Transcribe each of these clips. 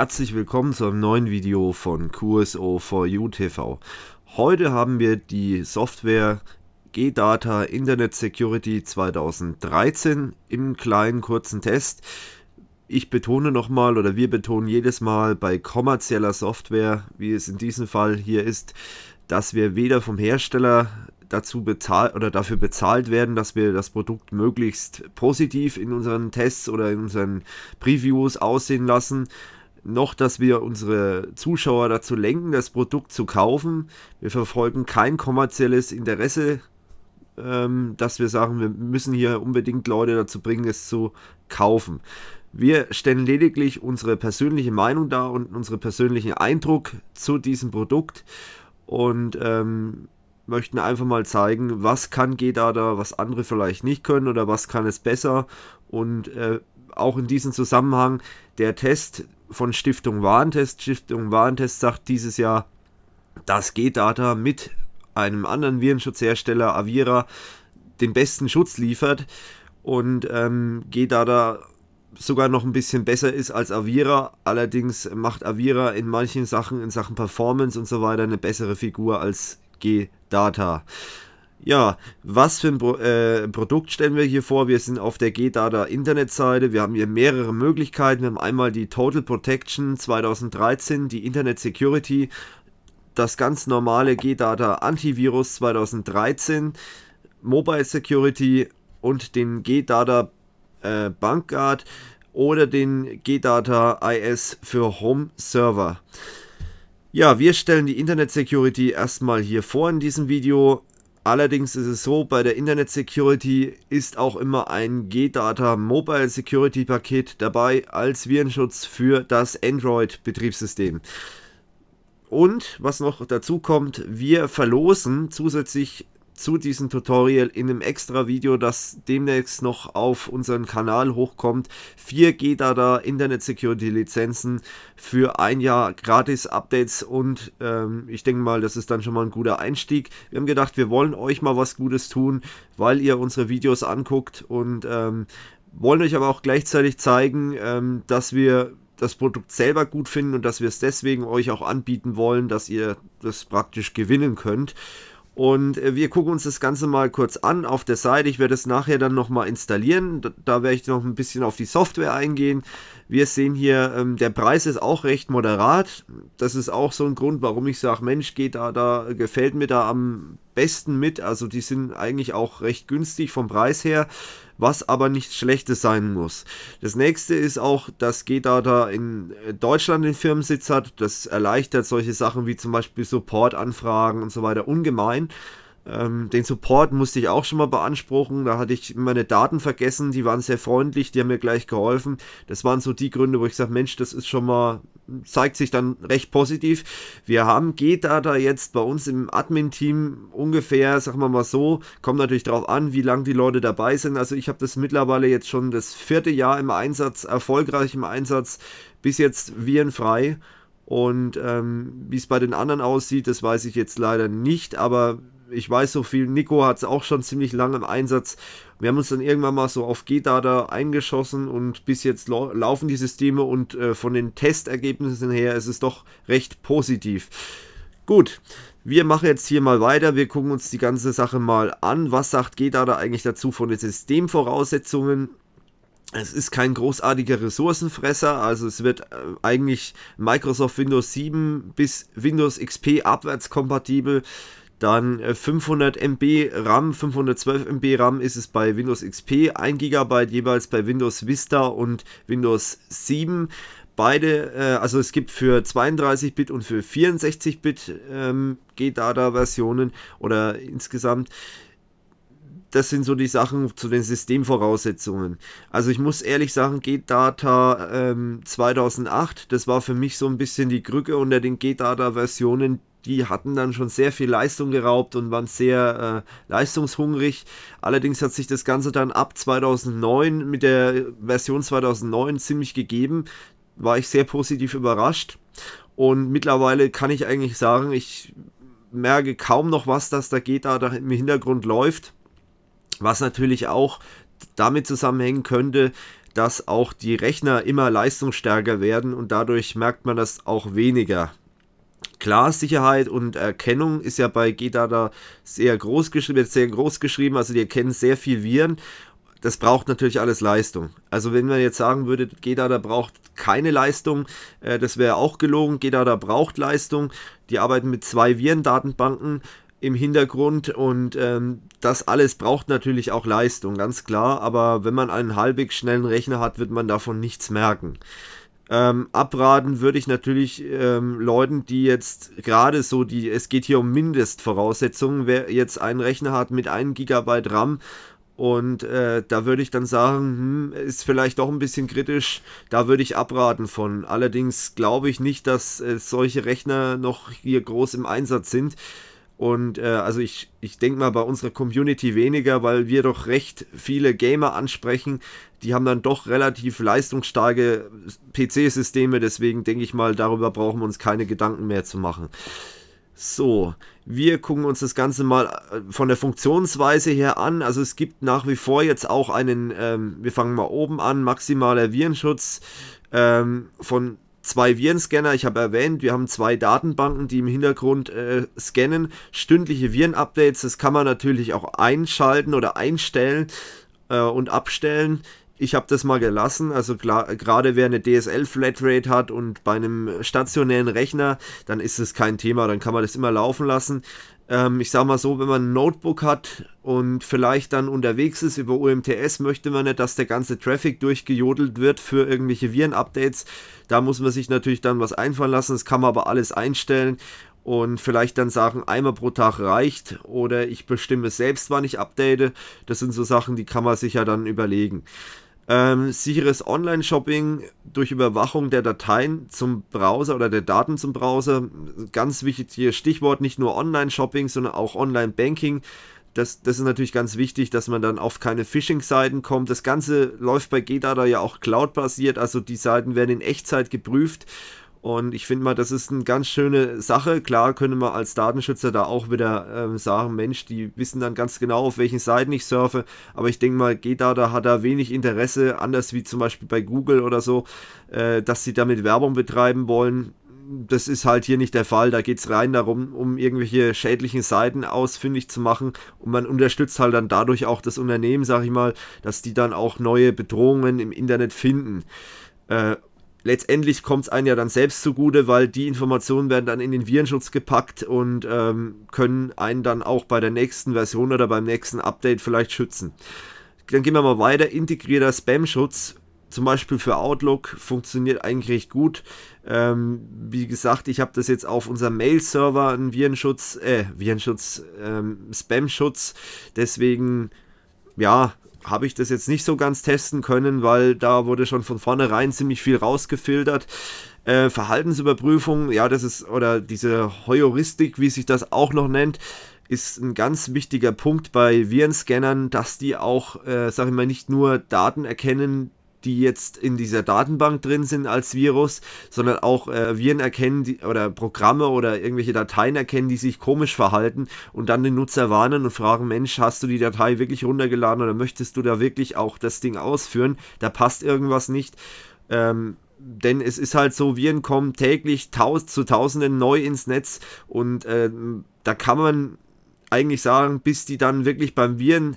herzlich willkommen zu einem neuen Video von QSO4U TV. Heute haben wir die Software G-Data Internet Security 2013 im kleinen kurzen Test. Ich betone nochmal oder wir betonen jedes Mal bei kommerzieller Software, wie es in diesem Fall hier ist, dass wir weder vom Hersteller dazu bezahlt oder dafür bezahlt werden, dass wir das Produkt möglichst positiv in unseren Tests oder in unseren Previews aussehen lassen, noch, dass wir unsere Zuschauer dazu lenken, das Produkt zu kaufen. Wir verfolgen kein kommerzielles Interesse, ähm, dass wir sagen, wir müssen hier unbedingt Leute dazu bringen, es zu kaufen. Wir stellen lediglich unsere persönliche Meinung dar und unseren persönlichen Eindruck zu diesem Produkt und ähm, möchten einfach mal zeigen, was kann GEDA da, was andere vielleicht nicht können oder was kann es besser und äh, auch in diesem Zusammenhang der Test von Stiftung Warentest. Stiftung Warentest sagt dieses Jahr, dass G-Data mit einem anderen Virenschutzhersteller, Avira, den besten Schutz liefert und ähm, G-Data sogar noch ein bisschen besser ist als Avira. Allerdings macht Avira in manchen Sachen, in Sachen Performance und so weiter, eine bessere Figur als G-Data. Ja, was für ein Pro äh, Produkt stellen wir hier vor? Wir sind auf der GData Internetseite. Wir haben hier mehrere Möglichkeiten. Wir haben einmal die Total Protection 2013, die Internet Security, das ganz normale GData Antivirus 2013, Mobile Security und den GData äh, Bankguard oder den GData IS für Home Server. Ja, wir stellen die Internet Security erstmal hier vor in diesem Video Allerdings ist es so, bei der Internet Security ist auch immer ein G-Data Mobile Security Paket dabei als Virenschutz für das Android Betriebssystem. Und was noch dazu kommt, wir verlosen zusätzlich zu diesem Tutorial in einem extra Video, das demnächst noch auf unseren Kanal hochkommt. 4G Data Internet Security Lizenzen für ein Jahr gratis Updates und ähm, ich denke mal, das ist dann schon mal ein guter Einstieg. Wir haben gedacht, wir wollen euch mal was Gutes tun, weil ihr unsere Videos anguckt und ähm, wollen euch aber auch gleichzeitig zeigen, ähm, dass wir das Produkt selber gut finden und dass wir es deswegen euch auch anbieten wollen, dass ihr das praktisch gewinnen könnt. Und äh, wir gucken uns das Ganze mal kurz an auf der Seite. Ich werde es nachher dann nochmal installieren. Da, da werde ich noch ein bisschen auf die Software eingehen. Wir sehen hier, ähm, der Preis ist auch recht moderat. Das ist auch so ein Grund, warum ich sage, Mensch, geht da, da gefällt mir da am besten mit. Also die sind eigentlich auch recht günstig vom Preis her, was aber nichts Schlechtes sein muss. Das nächste ist auch, dass GEDA da in Deutschland den Firmensitz hat. Das erleichtert solche Sachen wie zum Beispiel Supportanfragen und so weiter ungemein. Ähm, den Support musste ich auch schon mal beanspruchen. Da hatte ich meine Daten vergessen. Die waren sehr freundlich, die haben mir gleich geholfen. Das waren so die Gründe, wo ich sage, Mensch, das ist schon mal, zeigt sich dann recht positiv. Wir haben G-Data jetzt bei uns im Admin-Team ungefähr, sagen wir mal so, kommt natürlich darauf an, wie lange die Leute dabei sind. Also ich habe das mittlerweile jetzt schon das vierte Jahr im Einsatz, erfolgreich im Einsatz, bis jetzt virenfrei. Und ähm, wie es bei den anderen aussieht, das weiß ich jetzt leider nicht, aber ich weiß so viel, Nico hat es auch schon ziemlich lange im Einsatz. Wir haben uns dann irgendwann mal so auf G-Data eingeschossen und bis jetzt laufen die Systeme und äh, von den Testergebnissen her ist es doch recht positiv. Gut, wir machen jetzt hier mal weiter. Wir gucken uns die ganze Sache mal an. Was sagt G-Data eigentlich dazu von den Systemvoraussetzungen? Es ist kein großartiger Ressourcenfresser, also es wird äh, eigentlich Microsoft Windows 7 bis Windows XP abwärts kompatibel. Dann 500 äh, MB RAM, 512 MB RAM ist es bei Windows XP, 1 GB jeweils bei Windows Vista und Windows 7 beide, äh, also es gibt für 32-Bit und für 64-Bit ähm, g versionen oder insgesamt. Das sind so die Sachen zu den Systemvoraussetzungen. Also ich muss ehrlich sagen, GData ähm, 2008, das war für mich so ein bisschen die Krücke unter den gdata versionen die hatten dann schon sehr viel Leistung geraubt und waren sehr äh, leistungshungrig. Allerdings hat sich das Ganze dann ab 2009 mit der Version 2009 ziemlich gegeben. War ich sehr positiv überrascht. Und mittlerweile kann ich eigentlich sagen, ich merke kaum noch was, dass da geht, da im Hintergrund läuft. Was natürlich auch damit zusammenhängen könnte, dass auch die Rechner immer leistungsstärker werden und dadurch merkt man das auch weniger. Klar, Sicherheit und Erkennung ist ja bei GData sehr groß geschrieben, wird sehr groß geschrieben, also die erkennen sehr viel Viren. Das braucht natürlich alles Leistung. Also wenn man jetzt sagen würde, GData braucht keine Leistung, äh, das wäre auch gelogen. GData braucht Leistung. Die arbeiten mit zwei Virendatenbanken im Hintergrund und ähm, das alles braucht natürlich auch Leistung, ganz klar. Aber wenn man einen halbwegs schnellen Rechner hat, wird man davon nichts merken. Ähm, abraten würde ich natürlich ähm, Leuten, die jetzt gerade so die, es geht hier um Mindestvoraussetzungen, wer jetzt einen Rechner hat mit 1 GB RAM und äh, da würde ich dann sagen, hm, ist vielleicht doch ein bisschen kritisch, da würde ich abraten von. Allerdings glaube ich nicht, dass äh, solche Rechner noch hier groß im Einsatz sind. Und äh, also ich, ich denke mal bei unserer Community weniger, weil wir doch recht viele Gamer ansprechen. Die haben dann doch relativ leistungsstarke PC-Systeme. Deswegen denke ich mal, darüber brauchen wir uns keine Gedanken mehr zu machen. So, wir gucken uns das Ganze mal äh, von der Funktionsweise her an. Also es gibt nach wie vor jetzt auch einen, ähm, wir fangen mal oben an, maximaler Virenschutz ähm, von zwei Virenscanner, ich habe erwähnt, wir haben zwei Datenbanken, die im Hintergrund äh, scannen, stündliche Virenupdates, das kann man natürlich auch einschalten oder einstellen äh, und abstellen. Ich habe das mal gelassen, also gerade wer eine DSL-Flatrate hat und bei einem stationären Rechner, dann ist es kein Thema, dann kann man das immer laufen lassen. Ähm, ich sag mal so, wenn man ein Notebook hat und vielleicht dann unterwegs ist über UMTS, möchte man nicht, dass der ganze Traffic durchgejodelt wird für irgendwelche Viren-Updates. Da muss man sich natürlich dann was einfallen lassen. Das kann man aber alles einstellen und vielleicht dann sagen, einmal pro Tag reicht oder ich bestimme selbst, wann ich update. Das sind so Sachen, die kann man sich ja dann überlegen. Ähm, sicheres Online-Shopping durch Überwachung der Dateien zum Browser oder der Daten zum Browser. Ganz wichtiges Stichwort, nicht nur Online-Shopping, sondern auch Online-Banking. Das, das ist natürlich ganz wichtig, dass man dann auf keine Phishing-Seiten kommt. Das Ganze läuft bei GData ja auch cloud-basiert, also die Seiten werden in Echtzeit geprüft und ich finde mal, das ist eine ganz schöne Sache. Klar können wir als Datenschützer da auch wieder äh, sagen, Mensch, die wissen dann ganz genau, auf welchen Seiten ich surfe. Aber ich denke mal, GData hat da wenig Interesse, anders wie zum Beispiel bei Google oder so, äh, dass sie damit Werbung betreiben wollen. Das ist halt hier nicht der Fall. Da geht es rein darum, um irgendwelche schädlichen Seiten ausfindig zu machen. Und man unterstützt halt dann dadurch auch das Unternehmen, sag ich mal, dass die dann auch neue Bedrohungen im Internet finden. Äh, letztendlich kommt es einem ja dann selbst zugute, weil die Informationen werden dann in den Virenschutz gepackt und ähm, können einen dann auch bei der nächsten Version oder beim nächsten Update vielleicht schützen. Dann gehen wir mal weiter. Integrierter Spam-Schutz, zum Beispiel für Outlook, funktioniert eigentlich recht gut. Ähm, wie gesagt, ich habe das jetzt auf unserem Mail-Server einen Virenschutz, äh, Virenschutz, ähm, Spam-Schutz. Deswegen, ja, habe ich das jetzt nicht so ganz testen können, weil da wurde schon von vornherein ziemlich viel rausgefiltert. Äh, Verhaltensüberprüfung, ja, das ist, oder diese Heuristik, wie sich das auch noch nennt, ist ein ganz wichtiger Punkt bei Virenscannern, dass die auch, äh, sag ich mal, nicht nur Daten erkennen, die jetzt in dieser Datenbank drin sind als Virus, sondern auch äh, Viren erkennen die, oder Programme oder irgendwelche Dateien erkennen, die sich komisch verhalten und dann den Nutzer warnen und fragen, Mensch, hast du die Datei wirklich runtergeladen oder möchtest du da wirklich auch das Ding ausführen? Da passt irgendwas nicht. Ähm, denn es ist halt so, Viren kommen täglich taus zu Tausenden neu ins Netz und äh, da kann man eigentlich sagen, bis die dann wirklich beim Viren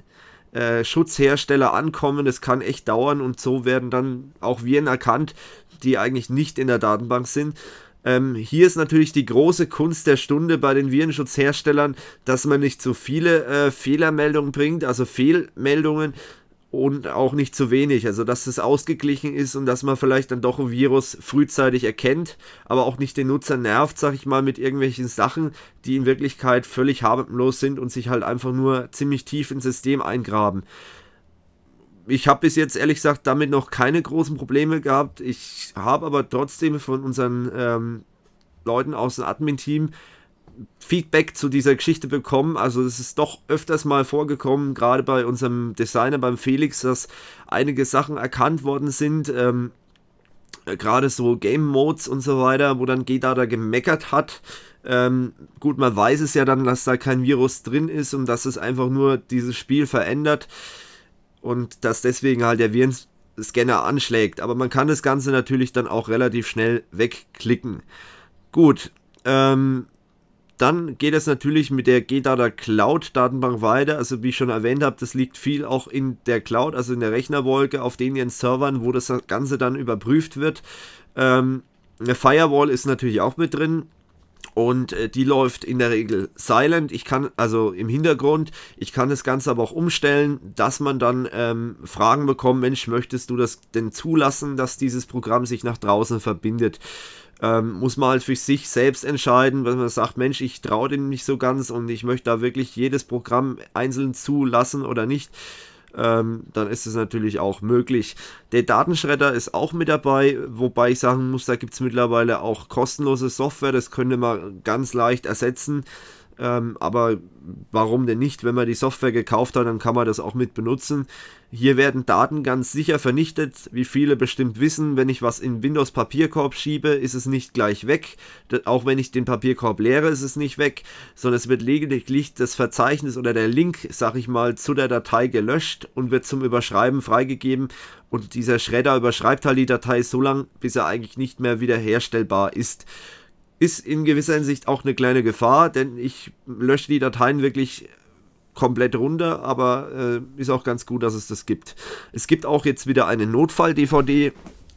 äh, Schutzhersteller ankommen. Es kann echt dauern und so werden dann auch Viren erkannt, die eigentlich nicht in der Datenbank sind. Ähm, hier ist natürlich die große Kunst der Stunde bei den Virenschutzherstellern, dass man nicht zu so viele äh, Fehlermeldungen bringt, also Fehlmeldungen, und auch nicht zu wenig. Also, dass es ausgeglichen ist und dass man vielleicht dann doch ein Virus frühzeitig erkennt, aber auch nicht den Nutzer nervt, sag ich mal, mit irgendwelchen Sachen, die in Wirklichkeit völlig harmlos sind und sich halt einfach nur ziemlich tief ins System eingraben. Ich habe bis jetzt ehrlich gesagt damit noch keine großen Probleme gehabt. Ich habe aber trotzdem von unseren ähm, Leuten aus dem Admin-Team Feedback zu dieser Geschichte bekommen. Also es ist doch öfters mal vorgekommen, gerade bei unserem Designer, beim Felix, dass einige Sachen erkannt worden sind. Ähm, äh, gerade so Game Modes und so weiter, wo dann GDA da gemeckert hat. Ähm, gut, man weiß es ja dann, dass da kein Virus drin ist und dass es einfach nur dieses Spiel verändert und dass deswegen halt der Virenscanner anschlägt. Aber man kann das Ganze natürlich dann auch relativ schnell wegklicken. Gut, ähm, dann geht es natürlich mit der GData Cloud Datenbank weiter. Also wie ich schon erwähnt habe, das liegt viel auch in der Cloud, also in der Rechnerwolke, auf den Servern, wo das Ganze dann überprüft wird. Ähm, eine Firewall ist natürlich auch mit drin und äh, die läuft in der Regel silent. Ich kann also im Hintergrund, ich kann das Ganze aber auch umstellen, dass man dann ähm, Fragen bekommt, Mensch, möchtest du das denn zulassen, dass dieses Programm sich nach draußen verbindet? ähm, muss man halt für sich selbst entscheiden, wenn man sagt, Mensch, ich traue dem nicht so ganz und ich möchte da wirklich jedes Programm einzeln zulassen oder nicht. Ähm, dann ist es natürlich auch möglich. Der Datenschredder ist auch mit dabei, wobei ich sagen muss, da gibt es mittlerweile auch kostenlose Software, das könnte man ganz leicht ersetzen. Ähm, aber warum denn nicht? Wenn man die Software gekauft hat, dann kann man das auch mit benutzen. Hier werden Daten ganz sicher vernichtet. Wie viele bestimmt wissen, wenn ich was in Windows Papierkorb schiebe, ist es nicht gleich weg. Auch wenn ich den Papierkorb leere, ist es nicht weg, sondern es wird lediglich das Verzeichnis oder der Link, sag ich mal, zu der Datei gelöscht und wird zum Überschreiben freigegeben. Und dieser Schredder überschreibt halt die Datei so lange, bis er eigentlich nicht mehr wiederherstellbar ist ist in gewisser Hinsicht auch eine kleine Gefahr, denn ich lösche die Dateien wirklich komplett runter, aber äh, ist auch ganz gut, dass es das gibt. Es gibt auch jetzt wieder eine Notfall-DVD,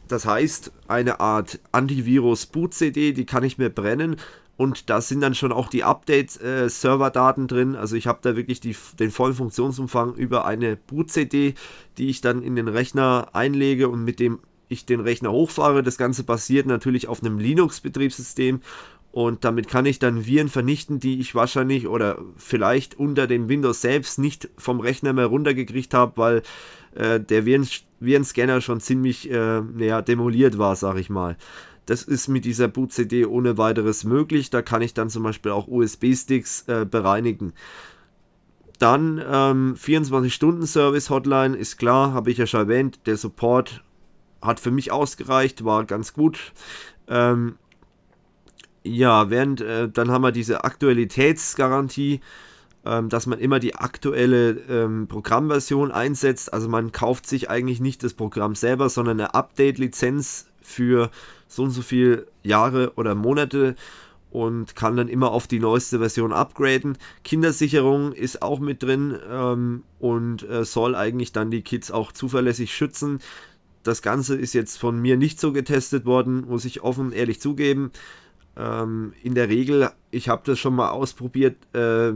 das heißt eine Art Antivirus-Boot-CD, die kann ich mir brennen und da sind dann schon auch die Update-Server-Daten äh, drin. Also ich habe da wirklich die, den vollen Funktionsumfang über eine Boot-CD, die ich dann in den Rechner einlege und mit dem ich den Rechner hochfahre. Das Ganze basiert natürlich auf einem Linux-Betriebssystem und damit kann ich dann Viren vernichten, die ich wahrscheinlich oder vielleicht unter dem Windows selbst nicht vom Rechner mehr runtergekriegt habe, weil äh, der Viren Virenscanner schon ziemlich äh, ja, demoliert war, sag ich mal. Das ist mit dieser Boot-CD ohne weiteres möglich. Da kann ich dann zum Beispiel auch USB-Sticks äh, bereinigen. Dann ähm, 24-Stunden-Service-Hotline ist klar, habe ich ja schon erwähnt. Der Support hat für mich ausgereicht, war ganz gut. Ähm, ja, während äh, dann haben wir diese Aktualitätsgarantie, ähm, dass man immer die aktuelle ähm, Programmversion einsetzt. Also man kauft sich eigentlich nicht das Programm selber, sondern eine Update-Lizenz für so und so viele Jahre oder Monate und kann dann immer auf die neueste Version upgraden. Kindersicherung ist auch mit drin ähm, und äh, soll eigentlich dann die Kids auch zuverlässig schützen. Das Ganze ist jetzt von mir nicht so getestet worden, muss ich offen ehrlich zugeben. Ähm, in der Regel, ich habe das schon mal ausprobiert äh,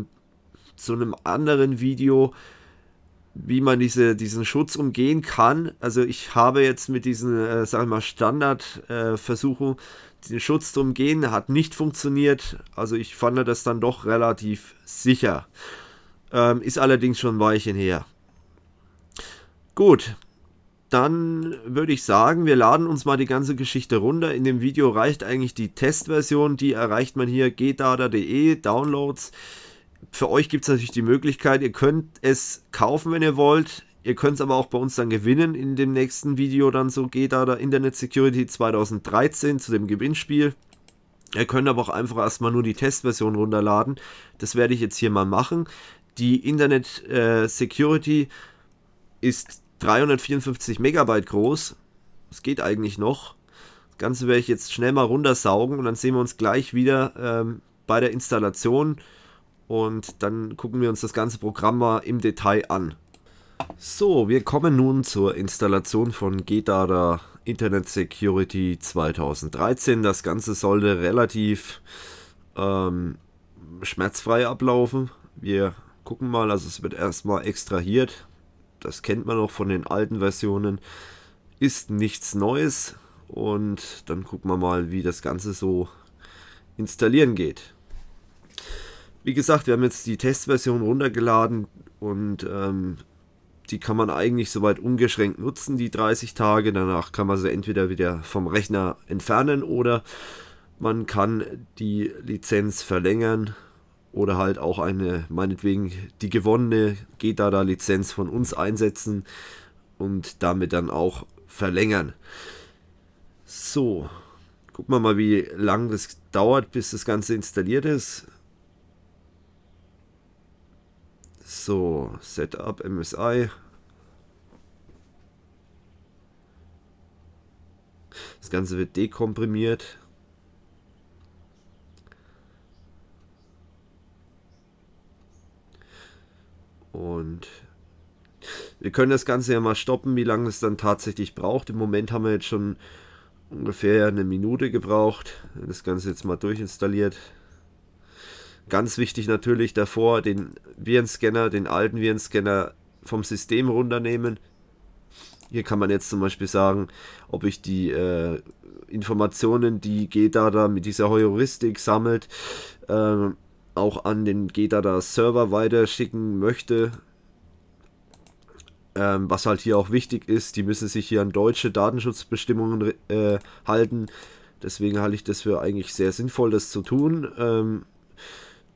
zu einem anderen Video, wie man diese, diesen Schutz umgehen kann. Also ich habe jetzt mit diesen, äh, sagen wir mal, Standardversuchen äh, den Schutz zu umgehen, hat nicht funktioniert. Also ich fand das dann doch relativ sicher. Ähm, ist allerdings schon ein Weilchen her. Gut, dann würde ich sagen, wir laden uns mal die ganze Geschichte runter. In dem Video reicht eigentlich die Testversion, die erreicht man hier gdada.de, Downloads. Für euch gibt es natürlich die Möglichkeit, ihr könnt es kaufen, wenn ihr wollt. Ihr könnt es aber auch bei uns dann gewinnen in dem nächsten Video, dann so gdada Internet Security 2013 zu dem Gewinnspiel. Ihr könnt aber auch einfach erstmal nur die Testversion runterladen. Das werde ich jetzt hier mal machen. Die Internet äh, Security ist 354 Megabyte groß. Das geht eigentlich noch. Das Ganze werde ich jetzt schnell mal runtersaugen und dann sehen wir uns gleich wieder ähm, bei der Installation und dann gucken wir uns das ganze Programm mal im Detail an. So, wir kommen nun zur Installation von GDADA Internet Security 2013. Das Ganze sollte relativ ähm, schmerzfrei ablaufen. Wir gucken mal, also es wird erstmal extrahiert, das kennt man auch von den alten Versionen, ist nichts Neues. Und dann gucken wir mal, wie das Ganze so installieren geht. Wie gesagt, wir haben jetzt die Testversion runtergeladen und ähm, die kann man eigentlich soweit ungeschränkt nutzen, die 30 Tage. Danach kann man sie entweder wieder vom Rechner entfernen oder man kann die Lizenz verlängern oder halt auch eine, meinetwegen die gewonnene GEDADA-Lizenz von uns einsetzen und damit dann auch verlängern. So, gucken wir mal, wie lange das dauert, bis das Ganze installiert ist. So, Setup MSI. Das Ganze wird dekomprimiert. Und wir können das Ganze ja mal stoppen, wie lange es dann tatsächlich braucht. Im Moment haben wir jetzt schon ungefähr eine Minute gebraucht. Das Ganze jetzt mal durchinstalliert. Ganz wichtig natürlich davor, den Virenscanner, den alten Virenscanner vom System runternehmen. Hier kann man jetzt zum Beispiel sagen, ob ich die äh, Informationen, die GData mit dieser Heuristik sammelt, äh, auch an den Getada Server weiterschicken möchte. Ähm, was halt hier auch wichtig ist, die müssen sich hier an deutsche Datenschutzbestimmungen äh, halten. Deswegen halte ich das für eigentlich sehr sinnvoll, das zu tun. Ähm,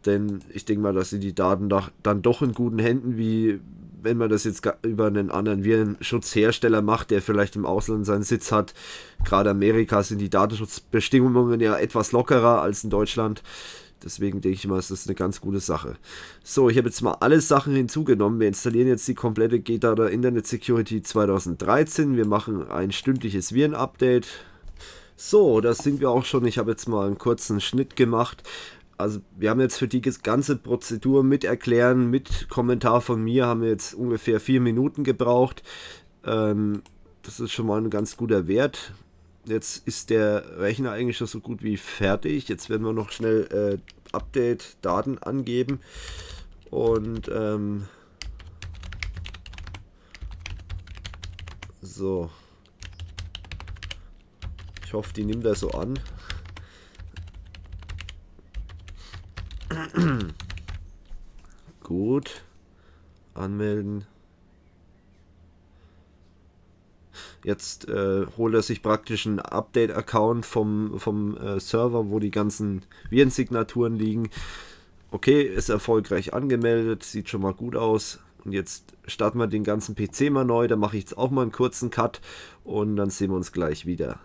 denn ich denke mal, dass sie die Daten da, dann doch in guten Händen, wie wenn man das jetzt über einen anderen Virenschutzhersteller macht, der vielleicht im Ausland seinen Sitz hat. Gerade Amerika sind die Datenschutzbestimmungen ja etwas lockerer als in Deutschland. Deswegen denke ich mal, ist das eine ganz gute Sache. So, ich habe jetzt mal alle Sachen hinzugenommen. Wir installieren jetzt die komplette GData Internet Security 2013. Wir machen ein stündliches Viren-Update. So, das sind wir auch schon. Ich habe jetzt mal einen kurzen Schnitt gemacht. Also wir haben jetzt für die ganze Prozedur mit Erklären, mit Kommentar von mir, haben wir jetzt ungefähr vier Minuten gebraucht. Ähm, das ist schon mal ein ganz guter Wert. Jetzt ist der Rechner eigentlich schon so gut wie fertig. Jetzt werden wir noch schnell äh, Update-Daten angeben und ähm, so. Ich hoffe, die nimmt er so an. Gut. Anmelden. Jetzt äh, holt er sich praktisch einen Update-Account vom, vom äh, Server, wo die ganzen Virensignaturen liegen. Okay, ist erfolgreich angemeldet, sieht schon mal gut aus. Und jetzt starten wir den ganzen PC mal neu. Da mache ich jetzt auch mal einen kurzen Cut und dann sehen wir uns gleich wieder.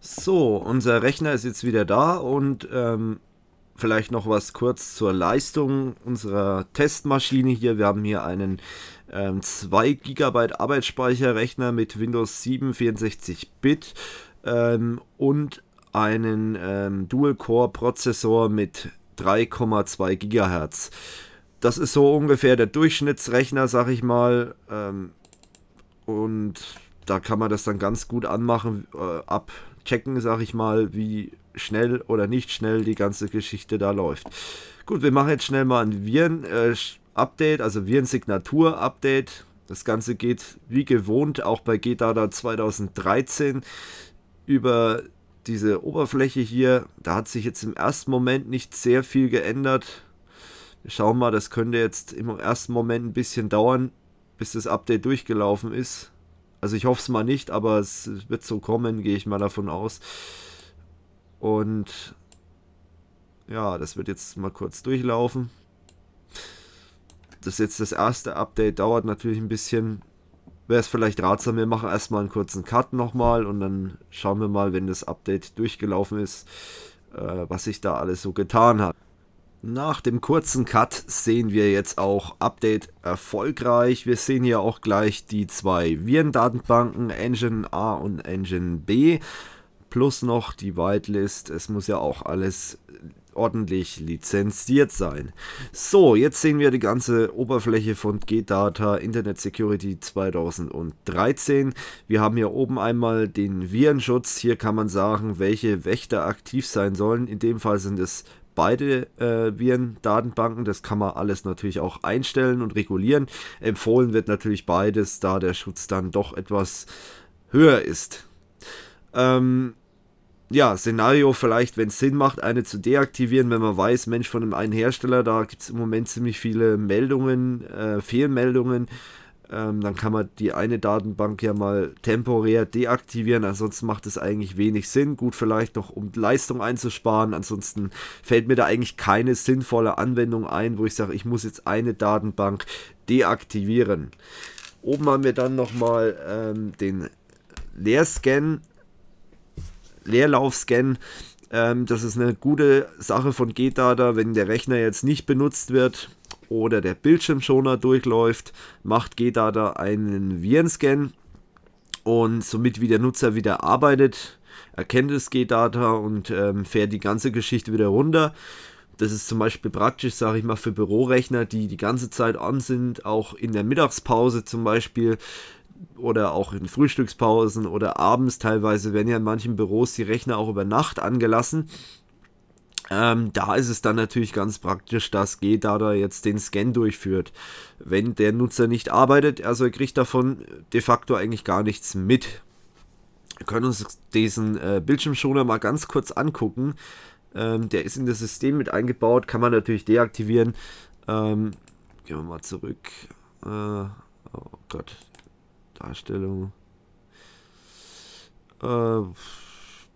So, unser Rechner ist jetzt wieder da und ähm, Vielleicht noch was kurz zur Leistung unserer Testmaschine hier. Wir haben hier einen ähm, 2 GB Arbeitsspeicherrechner mit Windows 7 64-Bit ähm, und einen ähm, Dual-Core-Prozessor mit 3,2 GHz. Das ist so ungefähr der Durchschnittsrechner, sag ich mal. Ähm, und da kann man das dann ganz gut anmachen, äh, abchecken, sag ich mal, wie schnell oder nicht schnell die ganze Geschichte da läuft. Gut, wir machen jetzt schnell mal ein Viren-Update, äh, also Viren-Signatur-Update. Das Ganze geht wie gewohnt auch bei GData 2013 über diese Oberfläche hier. Da hat sich jetzt im ersten Moment nicht sehr viel geändert. Wir schauen mal, das könnte jetzt im ersten Moment ein bisschen dauern, bis das Update durchgelaufen ist. Also ich hoffe es mal nicht, aber es wird so kommen, gehe ich mal davon aus. Und ja, das wird jetzt mal kurz durchlaufen. Das ist jetzt das erste Update dauert natürlich ein bisschen. Wäre es vielleicht ratsam, wir machen erstmal einen kurzen Cut nochmal und dann schauen wir mal, wenn das Update durchgelaufen ist, äh, was sich da alles so getan hat. Nach dem kurzen Cut sehen wir jetzt auch Update erfolgreich. Wir sehen hier auch gleich die zwei Virendatenbanken Engine A und Engine B plus noch die Whitelist. Es muss ja auch alles ordentlich lizenziert sein. So, jetzt sehen wir die ganze Oberfläche von G-Data Internet Security 2013. Wir haben hier oben einmal den Virenschutz. Hier kann man sagen, welche Wächter aktiv sein sollen. In dem Fall sind es beide äh, Viren-Datenbanken. Das kann man alles natürlich auch einstellen und regulieren. Empfohlen wird natürlich beides, da der Schutz dann doch etwas höher ist. Ähm, ja, Szenario vielleicht, wenn es Sinn macht, eine zu deaktivieren, wenn man weiß, Mensch, von einem einen Hersteller, da gibt es im Moment ziemlich viele Meldungen, äh, Fehlmeldungen. Ähm, dann kann man die eine Datenbank ja mal temporär deaktivieren. Ansonsten macht es eigentlich wenig Sinn. Gut, vielleicht noch, um Leistung einzusparen. Ansonsten fällt mir da eigentlich keine sinnvolle Anwendung ein, wo ich sage, ich muss jetzt eine Datenbank deaktivieren. Oben haben wir dann nochmal ähm, den Leerscan Leerlaufscan. Ähm, das ist eine gute Sache von GData, wenn der Rechner jetzt nicht benutzt wird oder der Bildschirmschoner durchläuft, macht GData einen Virenscan und somit wie der Nutzer wieder arbeitet, erkennt es GData und ähm, fährt die ganze Geschichte wieder runter. Das ist zum Beispiel praktisch, sage ich mal, für Bürorechner, die die ganze Zeit an sind, auch in der Mittagspause zum Beispiel oder auch in Frühstückspausen oder abends teilweise werden ja in manchen Büros die Rechner auch über Nacht angelassen. Ähm, da ist es dann natürlich ganz praktisch, dass GData jetzt den Scan durchführt. Wenn der Nutzer nicht arbeitet, also er kriegt davon de facto eigentlich gar nichts mit. Wir können uns diesen äh, Bildschirmschoner mal ganz kurz angucken. Ähm, der ist in das System mit eingebaut, kann man natürlich deaktivieren. Ähm, gehen wir mal zurück. Äh, oh Gott, Darstellung. Äh,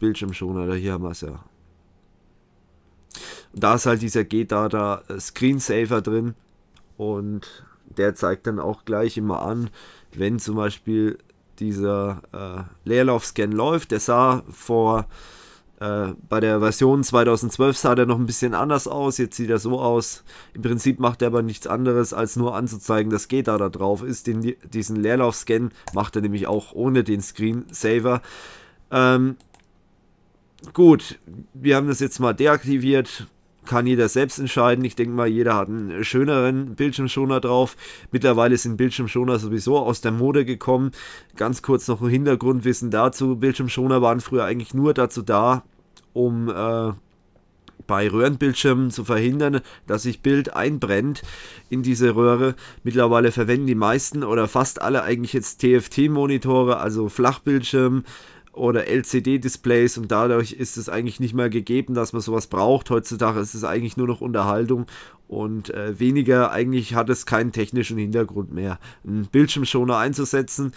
Bildschirmschoner, hier haben wir es ja. da ist halt dieser G-Data äh, Screensaver drin und der zeigt dann auch gleich immer an, wenn zum Beispiel dieser äh, Leerlaufscan läuft. Der sah vor äh, bei der Version 2012 sah der noch ein bisschen anders aus, jetzt sieht er so aus. Im Prinzip macht er aber nichts anderes, als nur anzuzeigen, dass GTA da drauf ist. Den, diesen Leerlauf-Scan macht er nämlich auch ohne den Screensaver. Ähm, gut, wir haben das jetzt mal deaktiviert kann jeder selbst entscheiden. Ich denke mal, jeder hat einen schöneren Bildschirmschoner drauf. Mittlerweile sind Bildschirmschoner sowieso aus der Mode gekommen. Ganz kurz noch ein Hintergrundwissen dazu. Bildschirmschoner waren früher eigentlich nur dazu da, um äh, bei Röhrenbildschirmen zu verhindern, dass sich Bild einbrennt in diese Röhre. Mittlerweile verwenden die meisten oder fast alle eigentlich jetzt TFT-Monitore, also Flachbildschirme oder LCD-Displays und dadurch ist es eigentlich nicht mehr gegeben, dass man sowas braucht. Heutzutage ist es eigentlich nur noch Unterhaltung und äh, weniger, eigentlich hat es keinen technischen Hintergrund mehr, einen Bildschirmschoner einzusetzen.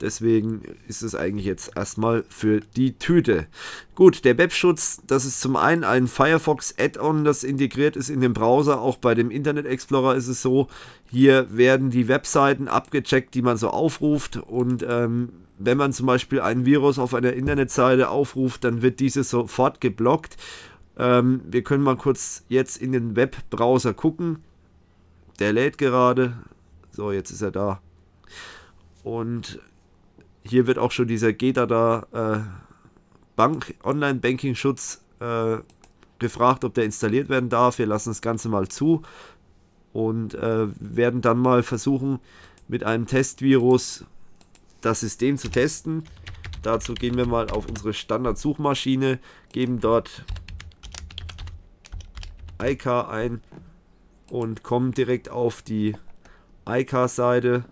Deswegen ist es eigentlich jetzt erstmal für die Tüte. Gut, der Webschutz, das ist zum einen ein Firefox-Add-on, das integriert ist in den Browser. Auch bei dem Internet Explorer ist es so, hier werden die Webseiten abgecheckt, die man so aufruft und ähm, wenn man zum Beispiel ein Virus auf einer Internetseite aufruft, dann wird dieses sofort geblockt. Ähm, wir können mal kurz jetzt in den Webbrowser gucken. Der lädt gerade. So, jetzt ist er da. Und hier wird auch schon dieser GDADA äh, Bank Online-Banking-Schutz äh, gefragt, ob der installiert werden darf. Wir lassen das Ganze mal zu und äh, werden dann mal versuchen, mit einem Testvirus das System zu testen. Dazu gehen wir mal auf unsere Standard-Suchmaschine, geben dort IK ein und kommen direkt auf die IK-Seite.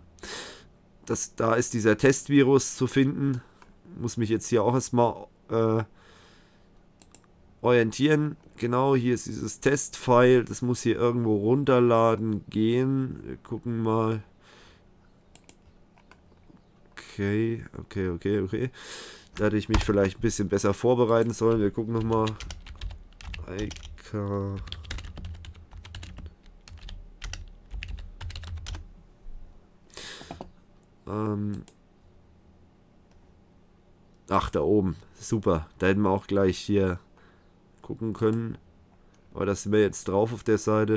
Da ist dieser Testvirus zu finden. Muss mich jetzt hier auch erstmal äh, orientieren. Genau, hier ist dieses Testfile. Das muss hier irgendwo runterladen gehen. Wir gucken mal. Okay, okay, okay, okay. Da hätte ich mich vielleicht ein bisschen besser vorbereiten sollen. Wir gucken nochmal. Eika. Ähm. Ach, da oben. Super. Da hätten wir auch gleich hier gucken können. Aber da sind wir jetzt drauf auf der Seite.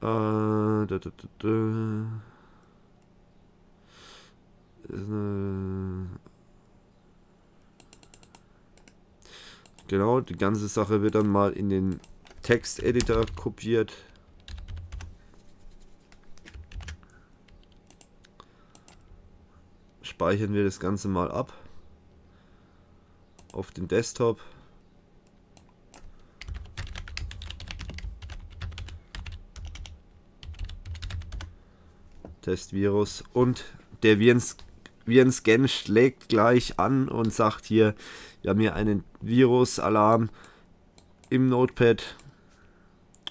Äh, da, da, da, da. Genau, die ganze Sache wird dann mal in den Texteditor kopiert. Speichern wir das Ganze mal ab auf den Desktop. Testvirus und der Virenscanner Virenscan schlägt gleich an und sagt hier, wir haben hier einen Virus-Alarm im Notepad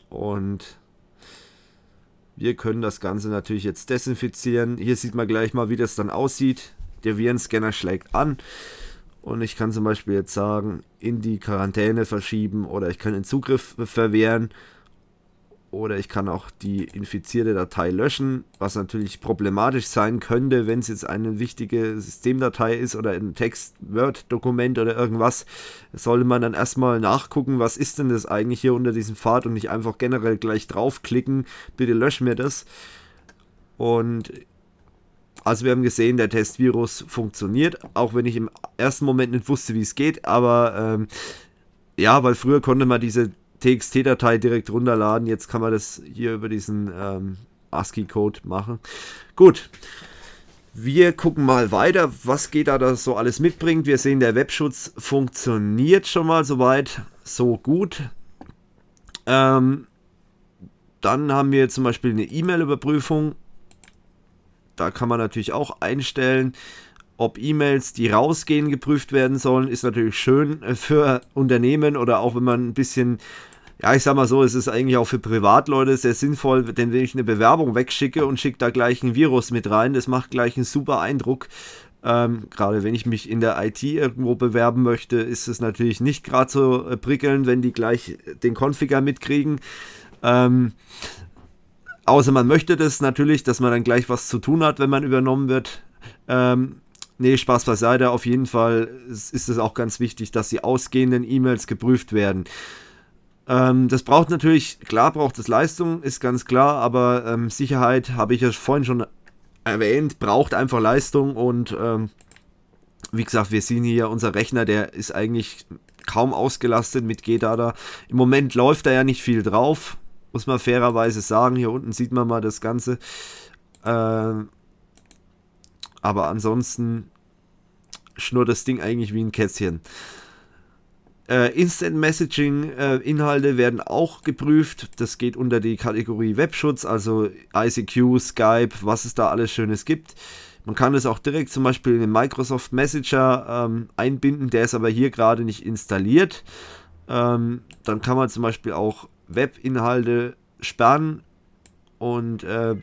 und wir können das Ganze natürlich jetzt desinfizieren. Hier sieht man gleich mal, wie das dann aussieht. Der Virenscanner schlägt an und ich kann zum Beispiel jetzt sagen, in die Quarantäne verschieben oder ich kann den Zugriff verwehren. Oder ich kann auch die infizierte Datei löschen, was natürlich problematisch sein könnte, wenn es jetzt eine wichtige Systemdatei ist oder ein Text-Word-Dokument oder irgendwas. Sollte man dann erstmal nachgucken, was ist denn das eigentlich hier unter diesem Pfad und nicht einfach generell gleich draufklicken, bitte lösch mir das. Und also wir haben gesehen, der Testvirus funktioniert, auch wenn ich im ersten Moment nicht wusste, wie es geht, aber ähm, ja, weil früher konnte man diese TXT-Datei direkt runterladen. Jetzt kann man das hier über diesen ähm, ASCII-Code machen. Gut. Wir gucken mal weiter, was geht da das so alles mitbringt. Wir sehen, der Webschutz funktioniert schon mal soweit, so gut. Ähm, dann haben wir zum Beispiel eine E-Mail-Überprüfung. Da kann man natürlich auch einstellen, ob E-Mails, die rausgehen, geprüft werden sollen, ist natürlich schön äh, für Unternehmen oder auch wenn man ein bisschen, ja, ich sag mal so, es ist eigentlich auch für Privatleute sehr sinnvoll, denn wenn ich eine Bewerbung wegschicke und schicke da gleich ein Virus mit rein, das macht gleich einen super Eindruck. Ähm, gerade wenn ich mich in der IT irgendwo bewerben möchte, ist es natürlich nicht gerade so äh, prickelnd, wenn die gleich den Configure mitkriegen. Ähm, außer man möchte das natürlich, dass man dann gleich was zu tun hat, wenn man übernommen wird. Ähm, Nee, Spaß beiseite. Auf jeden Fall ist es auch ganz wichtig, dass die ausgehenden E-Mails geprüft werden. Ähm, das braucht natürlich, klar braucht es Leistung, ist ganz klar, aber ähm, Sicherheit, habe ich ja vorhin schon erwähnt, braucht einfach Leistung und ähm, wie gesagt, wir sehen hier unser Rechner, der ist eigentlich kaum ausgelastet mit G-Data. Im Moment läuft da ja nicht viel drauf, muss man fairerweise sagen. Hier unten sieht man mal das Ganze. Ähm, aber ansonsten schnurrt das Ding eigentlich wie ein Kätzchen. Äh, Instant Messaging äh, Inhalte werden auch geprüft. Das geht unter die Kategorie Webschutz, also ICQ, Skype, was es da alles Schönes gibt. Man kann es auch direkt zum Beispiel in den Microsoft Messenger ähm, einbinden, der ist aber hier gerade nicht installiert. Ähm, dann kann man zum Beispiel auch Webinhalte sperren und äh,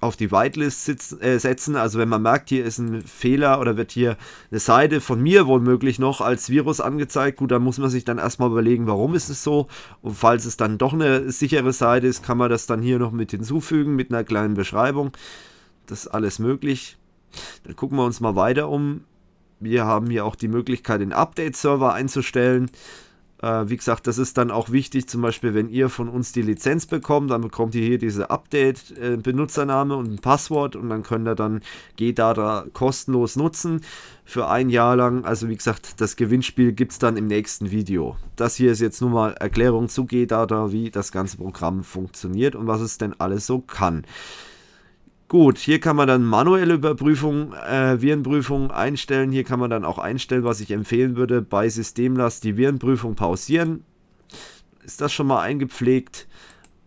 auf die Whitelist sitzen, äh, setzen. Also wenn man merkt, hier ist ein Fehler oder wird hier eine Seite von mir womöglich noch als Virus angezeigt, gut, dann muss man sich dann erstmal überlegen, warum ist es so. Und falls es dann doch eine sichere Seite ist, kann man das dann hier noch mit hinzufügen, mit einer kleinen Beschreibung. Das ist alles möglich. Dann gucken wir uns mal weiter um. Wir haben hier auch die Möglichkeit, den Update-Server einzustellen. Äh, wie gesagt, das ist dann auch wichtig, zum Beispiel, wenn ihr von uns die Lizenz bekommt, dann bekommt ihr hier diese Update-Benutzername äh, und ein Passwort und dann könnt ihr dann G-Data kostenlos nutzen für ein Jahr lang. Also wie gesagt, das Gewinnspiel gibt es dann im nächsten Video. Das hier ist jetzt nur mal Erklärung zu G-Data, wie das ganze Programm funktioniert und was es denn alles so kann. Gut, hier kann man dann manuelle Überprüfung, äh, Virenprüfung einstellen. Hier kann man dann auch einstellen, was ich empfehlen würde, bei Systemlast die Virenprüfung pausieren. Ist das schon mal eingepflegt?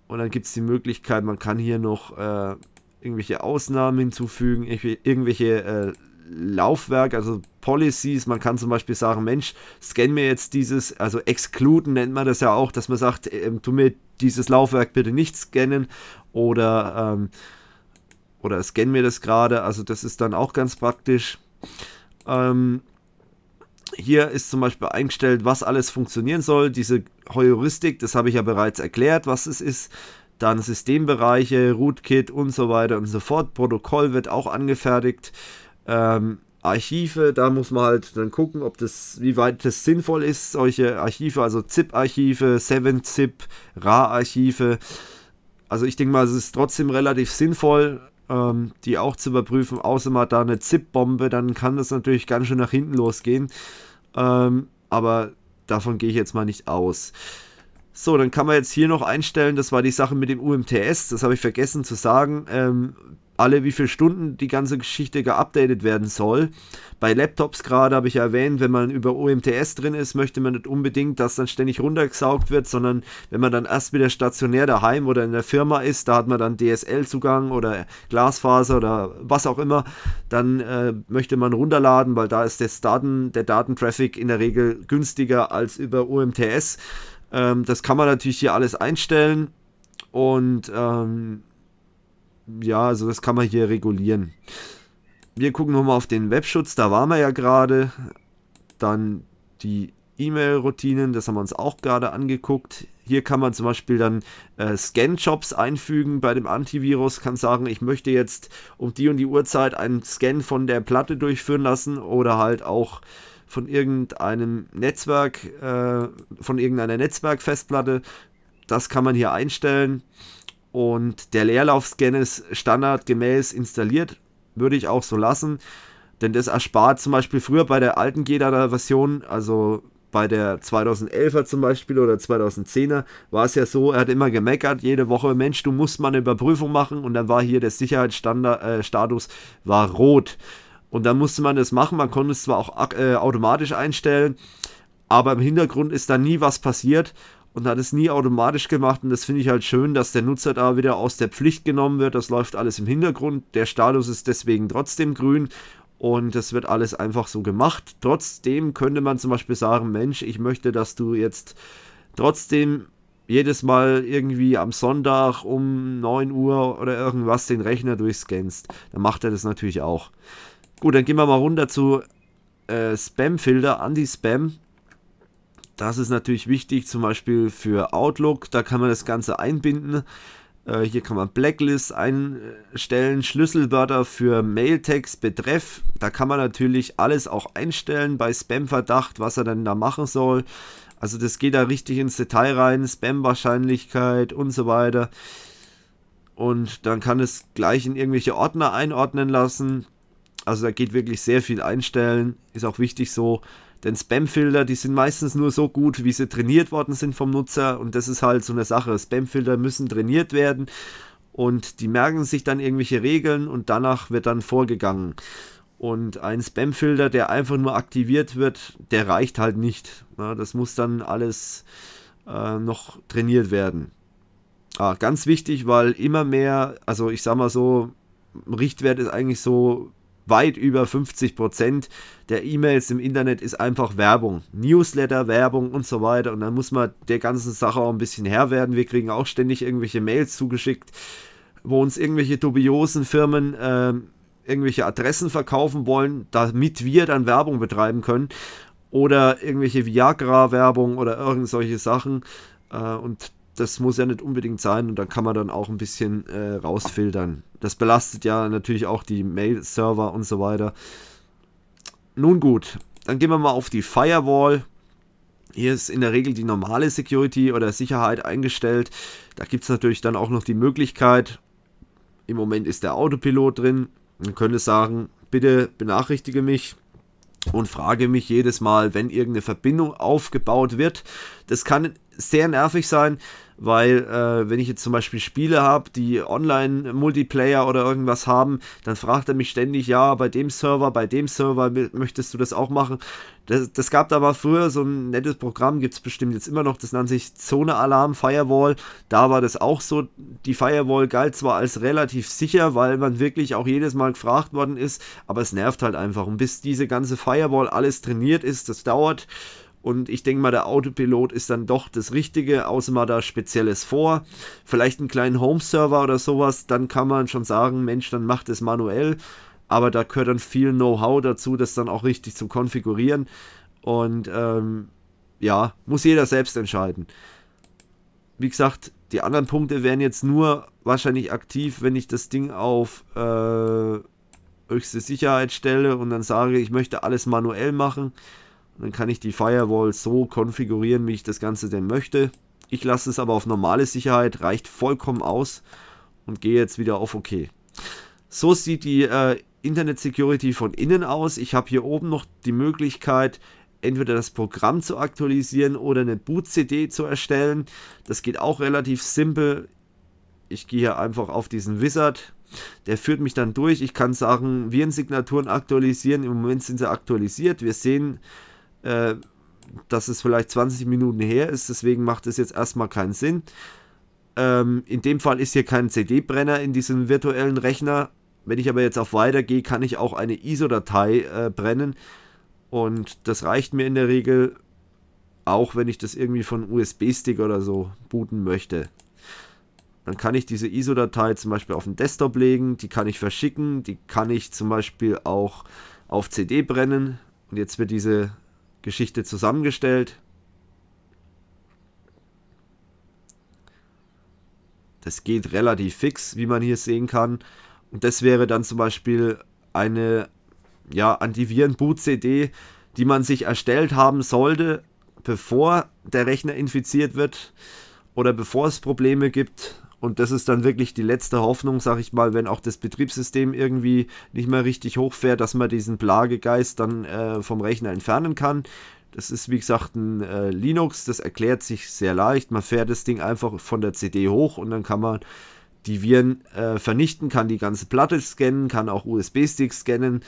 Und dann gibt es die Möglichkeit, man kann hier noch äh, irgendwelche Ausnahmen hinzufügen, irgendwelche äh, Laufwerke, also Policies. Man kann zum Beispiel sagen, Mensch, scan mir jetzt dieses, also excluden nennt man das ja auch, dass man sagt, äh, tu mir dieses Laufwerk bitte nicht scannen oder ähm, oder scanne mir das gerade. Also das ist dann auch ganz praktisch. Ähm, hier ist zum Beispiel eingestellt, was alles funktionieren soll. Diese Heuristik, das habe ich ja bereits erklärt, was es ist. Dann Systembereiche, Rootkit und so weiter und so fort. Protokoll wird auch angefertigt. Ähm, Archive, da muss man halt dann gucken, ob das, wie weit das sinnvoll ist, solche Archive, also ZIP-Archive, 7-ZIP, RA-Archive. Also ich denke mal, es ist trotzdem relativ sinnvoll, ähm, die auch zu überprüfen. Außer mal da eine ZIP-Bombe, dann kann das natürlich ganz schön nach hinten losgehen. Ähm, aber davon gehe ich jetzt mal nicht aus. So, dann kann man jetzt hier noch einstellen, das war die Sache mit dem UMTS, das habe ich vergessen zu sagen, ähm, alle wie viele Stunden die ganze Geschichte geupdatet werden soll. Bei Laptops gerade habe ich erwähnt, wenn man über UMTS drin ist, möchte man nicht unbedingt, dass dann ständig runtergesaugt wird, sondern wenn man dann erst wieder stationär daheim oder in der Firma ist, da hat man dann DSL-Zugang oder Glasfaser oder was auch immer, dann äh, möchte man runterladen, weil da ist das Daten, der Datentraffic in der Regel günstiger als über UMTS. Ähm, das kann man natürlich hier alles einstellen und ähm, ja, also das kann man hier regulieren. Wir gucken nochmal auf den Webschutz, da waren wir ja gerade. Dann die E-Mail-Routinen, das haben wir uns auch gerade angeguckt. Hier kann man zum Beispiel dann äh, Scan-Jobs einfügen bei dem Antivirus, kann sagen, ich möchte jetzt um die und die Uhrzeit einen Scan von der Platte durchführen lassen oder halt auch von irgendeinem Netzwerk, äh, von irgendeiner Netzwerkfestplatte. Das kann man hier einstellen. Und der Leerlaufscan ist standardgemäß installiert. Würde ich auch so lassen. Denn das erspart zum Beispiel früher bei der alten GEDA-Version, also bei der 2011er zum Beispiel oder 2010er war es ja so, er hat immer gemeckert, jede Woche, Mensch, du musst mal eine Überprüfung machen und dann war hier der Sicherheitsstatus äh, rot. Und dann musste man das machen. Man konnte es zwar auch äh, automatisch einstellen, aber im Hintergrund ist da nie was passiert und hat es nie automatisch gemacht. Und das finde ich halt schön, dass der Nutzer da wieder aus der Pflicht genommen wird. Das läuft alles im Hintergrund. Der Status ist deswegen trotzdem grün. Und das wird alles einfach so gemacht. Trotzdem könnte man zum Beispiel sagen, Mensch, ich möchte, dass du jetzt trotzdem jedes Mal irgendwie am Sonntag um 9 Uhr oder irgendwas den Rechner durchscannst. Dann macht er das natürlich auch. Gut, dann gehen wir mal runter zu äh, Spam-Filter, Anti-Spam. Das ist natürlich wichtig, zum Beispiel für Outlook, da kann man das Ganze einbinden. Äh, hier kann man Blacklist einstellen, Schlüsselwörter für Mailtext, Betreff. Da kann man natürlich alles auch einstellen bei Spam-Verdacht, was er dann da machen soll. Also das geht da richtig ins Detail rein, Spam-Wahrscheinlichkeit und so weiter. Und dann kann es gleich in irgendwelche Ordner einordnen lassen also da geht wirklich sehr viel einstellen, ist auch wichtig so. Denn Spamfilter, die sind meistens nur so gut, wie sie trainiert worden sind vom Nutzer. Und das ist halt so eine Sache. Spamfilter müssen trainiert werden und die merken sich dann irgendwelche Regeln und danach wird dann vorgegangen. Und ein Spamfilter, der einfach nur aktiviert wird, der reicht halt nicht. Ja, das muss dann alles äh, noch trainiert werden. Ah, ganz wichtig, weil immer mehr, also ich sag mal so, Richtwert ist eigentlich so weit über 50 Prozent der E-Mails im Internet ist einfach Werbung. Newsletter, Werbung und so weiter. Und dann muss man der ganzen Sache auch ein bisschen Herr werden. Wir kriegen auch ständig irgendwelche Mails zugeschickt, wo uns irgendwelche dubiosen Firmen äh, irgendwelche Adressen verkaufen wollen, damit wir dann Werbung betreiben können. Oder irgendwelche Viagra-Werbung oder irgend solche Sachen. Äh, und das muss ja nicht unbedingt sein und dann kann man dann auch ein bisschen äh, rausfiltern. Das belastet ja natürlich auch die Mail-Server und so weiter. Nun gut, dann gehen wir mal auf die Firewall. Hier ist in der Regel die normale Security oder Sicherheit eingestellt. Da gibt es natürlich dann auch noch die Möglichkeit, im Moment ist der Autopilot drin, man könnte sagen, bitte benachrichtige mich und frage mich jedes Mal, wenn irgendeine Verbindung aufgebaut wird. Das kann sehr nervig sein weil äh, wenn ich jetzt zum Beispiel Spiele habe, die Online-Multiplayer oder irgendwas haben, dann fragt er mich ständig, ja, bei dem Server, bei dem Server möchtest du das auch machen. Das, das gab da mal früher so ein nettes Programm, gibt es bestimmt jetzt immer noch, das nannte sich Zone Alarm Firewall. Da war das auch so. Die Firewall galt zwar als relativ sicher, weil man wirklich auch jedes Mal gefragt worden ist, aber es nervt halt einfach. Und bis diese ganze Firewall alles trainiert ist, das dauert und ich denke mal, der Autopilot ist dann doch das Richtige, außer mal da Spezielles vor. Vielleicht einen kleinen Home-Server oder sowas, dann kann man schon sagen, Mensch, dann macht es manuell. Aber da gehört dann viel Know-how dazu, das dann auch richtig zu konfigurieren. Und ähm, ja, muss jeder selbst entscheiden. Wie gesagt, die anderen Punkte wären jetzt nur wahrscheinlich aktiv, wenn ich das Ding auf äh, höchste Sicherheit stelle und dann sage, ich möchte alles manuell machen. Dann kann ich die Firewall so konfigurieren, wie ich das Ganze denn möchte. Ich lasse es aber auf normale Sicherheit, reicht vollkommen aus und gehe jetzt wieder auf OK. So sieht die äh, Internet Security von innen aus. Ich habe hier oben noch die Möglichkeit, entweder das Programm zu aktualisieren oder eine Boot-CD zu erstellen. Das geht auch relativ simpel. Ich gehe hier einfach auf diesen Wizard. Der führt mich dann durch. Ich kann sagen, Virensignaturen aktualisieren. Im Moment sind sie aktualisiert. Wir sehen, äh, dass es vielleicht 20 Minuten her ist, deswegen macht es jetzt erstmal keinen Sinn. Ähm, in dem Fall ist hier kein CD-Brenner in diesem virtuellen Rechner. Wenn ich aber jetzt auf Weiter gehe, kann ich auch eine ISO-Datei äh, brennen. Und das reicht mir in der Regel, auch wenn ich das irgendwie von USB-Stick oder so booten möchte. Dann kann ich diese ISO-Datei zum Beispiel auf den Desktop legen, die kann ich verschicken, die kann ich zum Beispiel auch auf CD brennen. Und jetzt wird diese Geschichte zusammengestellt. Das geht relativ fix, wie man hier sehen kann. Und das wäre dann zum Beispiel eine ja, Antiviren-Boot-CD, die man sich erstellt haben sollte, bevor der Rechner infiziert wird oder bevor es Probleme gibt. Und das ist dann wirklich die letzte Hoffnung, sag ich mal, wenn auch das Betriebssystem irgendwie nicht mehr richtig hochfährt, dass man diesen Plagegeist dann äh, vom Rechner entfernen kann. Das ist wie gesagt ein äh, Linux, das erklärt sich sehr leicht. Man fährt das Ding einfach von der CD hoch und dann kann man die Viren äh, vernichten, kann die ganze Platte scannen, kann auch USB-Sticks scannen,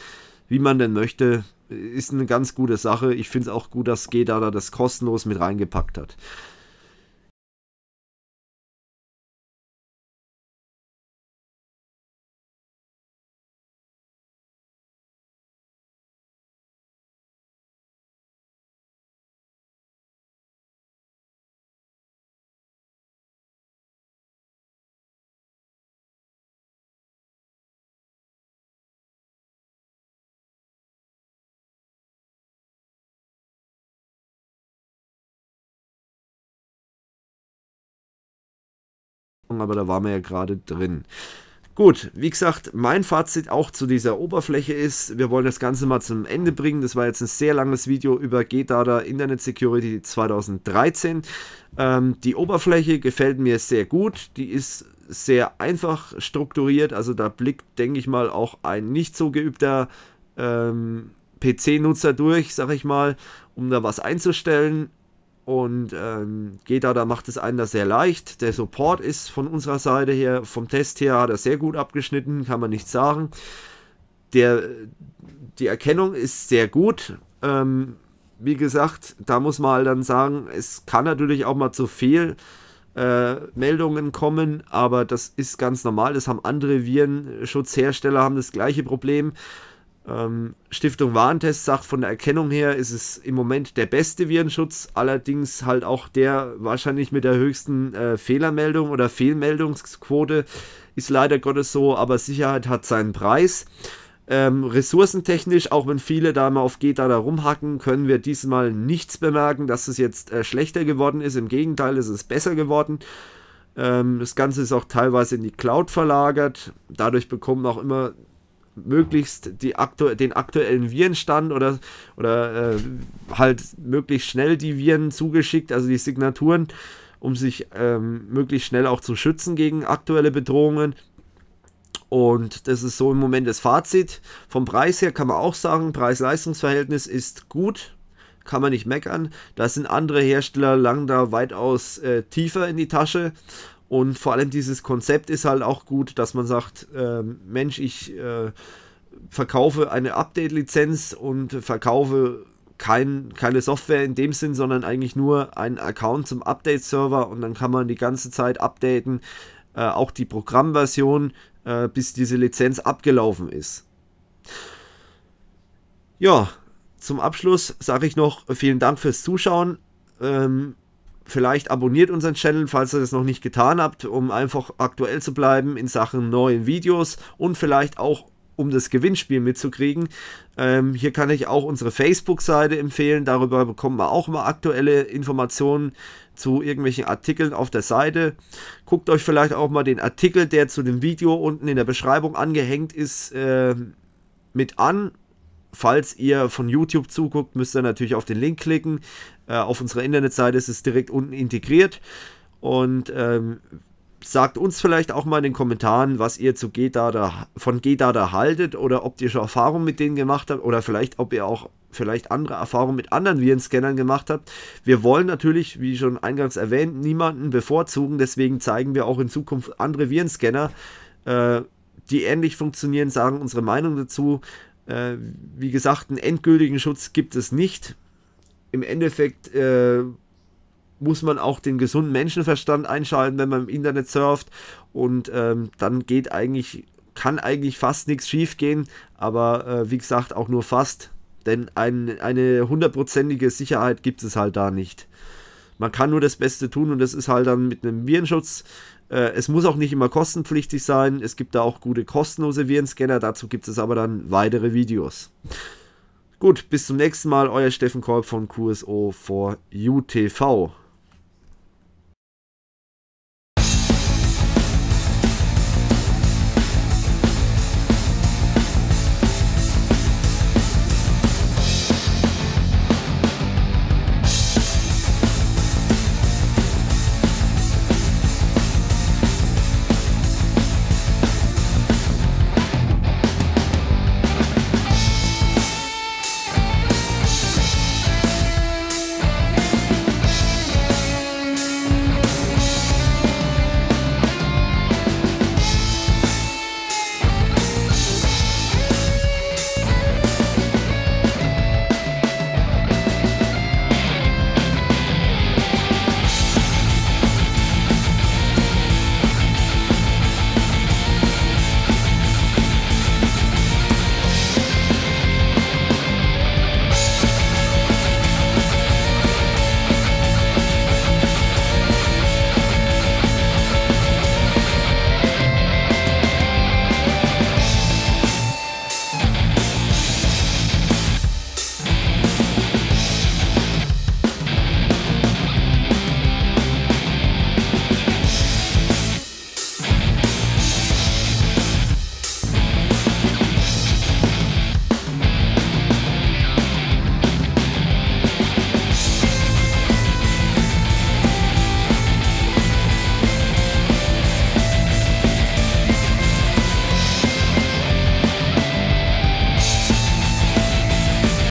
wie man denn möchte. Ist eine ganz gute Sache. Ich finde es auch gut, dass GEDA da das kostenlos mit reingepackt hat. Sachen, aber da waren wir ja gerade drin. Gut, wie gesagt, mein Fazit auch zu dieser Oberfläche ist, wir wollen das Ganze mal zum Ende bringen. Das war jetzt ein sehr langes Video über GData Internet Security 2013. Ähm, die Oberfläche gefällt mir sehr gut. Die ist sehr einfach strukturiert. Also da blickt, denke ich mal, auch ein nicht so geübter ähm, PC-Nutzer durch, sag ich mal, um da was einzustellen und ähm, da macht es einem das sehr leicht. Der Support ist von unserer Seite her, vom Test her hat er sehr gut abgeschnitten, kann man nichts sagen. Der, die Erkennung ist sehr gut. Ähm, wie gesagt, da muss man halt dann sagen, es kann natürlich auch mal zu viel äh, Meldungen kommen, aber das ist ganz normal. Das haben andere Virenschutzhersteller, haben das gleiche Problem. Ähm, Stiftung Warentest sagt, von der Erkennung her ist es im Moment der beste Virenschutz, allerdings halt auch der wahrscheinlich mit der höchsten äh, Fehlermeldung oder Fehlmeldungsquote. Ist leider Gottes so, aber Sicherheit hat seinen Preis. Ähm, ressourcentechnisch, auch wenn viele da mal auf Geta da rumhacken, können wir diesmal nichts bemerken, dass es jetzt äh, schlechter geworden ist. Im Gegenteil, es ist besser geworden. Ähm, das Ganze ist auch teilweise in die Cloud verlagert. Dadurch bekommen auch immer möglichst die aktu den aktuellen Virenstand oder, oder äh, halt möglichst schnell die Viren zugeschickt, also die Signaturen, um sich ähm, möglichst schnell auch zu schützen gegen aktuelle Bedrohungen. Und das ist so im Moment das Fazit. Vom Preis her kann man auch sagen, Preis-Leistungs-Verhältnis ist gut, kann man nicht meckern. Da sind andere Hersteller lang da weitaus äh, tiefer in die Tasche und vor allem dieses Konzept ist halt auch gut, dass man sagt, äh, Mensch, ich äh, verkaufe eine Update-Lizenz und verkaufe kein, keine Software in dem Sinn, sondern eigentlich nur einen Account zum Update-Server und dann kann man die ganze Zeit updaten, äh, auch die Programmversion, äh, bis diese Lizenz abgelaufen ist. Ja, zum Abschluss sage ich noch vielen Dank fürs Zuschauen. Ähm, vielleicht abonniert unseren Channel, falls ihr das noch nicht getan habt, um einfach aktuell zu bleiben in Sachen neuen Videos und vielleicht auch um das Gewinnspiel mitzukriegen. Ähm, hier kann ich auch unsere Facebook-Seite empfehlen. Darüber bekommt man auch mal aktuelle Informationen zu irgendwelchen Artikeln auf der Seite. Guckt euch vielleicht auch mal den Artikel, der zu dem Video unten in der Beschreibung angehängt ist, äh, mit an Falls ihr von YouTube zuguckt, müsst ihr natürlich auf den Link klicken. Äh, auf unserer Internetseite ist es direkt unten integriert. Und ähm, sagt uns vielleicht auch mal in den Kommentaren, was ihr zu GData, von GData haltet oder ob ihr schon Erfahrungen mit denen gemacht habt oder vielleicht, ob ihr auch vielleicht andere Erfahrungen mit anderen Virenscannern gemacht habt. Wir wollen natürlich, wie schon eingangs erwähnt, niemanden bevorzugen, deswegen zeigen wir auch in Zukunft andere Virenscanner, äh, die ähnlich funktionieren, sagen unsere Meinung dazu. Äh, wie gesagt, einen endgültigen Schutz gibt es nicht. Im Endeffekt äh, muss man auch den gesunden Menschenverstand einschalten, wenn man im Internet surft. Und ähm, dann geht eigentlich, kann eigentlich fast nichts schiefgehen. Aber äh, wie gesagt, auch nur fast. Denn ein, eine hundertprozentige Sicherheit gibt es halt da nicht. Man kann nur das Beste tun und das ist halt dann mit einem Virenschutz äh, es muss auch nicht immer kostenpflichtig sein. Es gibt da auch gute kostenlose Virenscanner. Dazu gibt es aber dann weitere Videos. Gut, bis zum nächsten Mal. Euer Steffen Korb von QSO4UTV.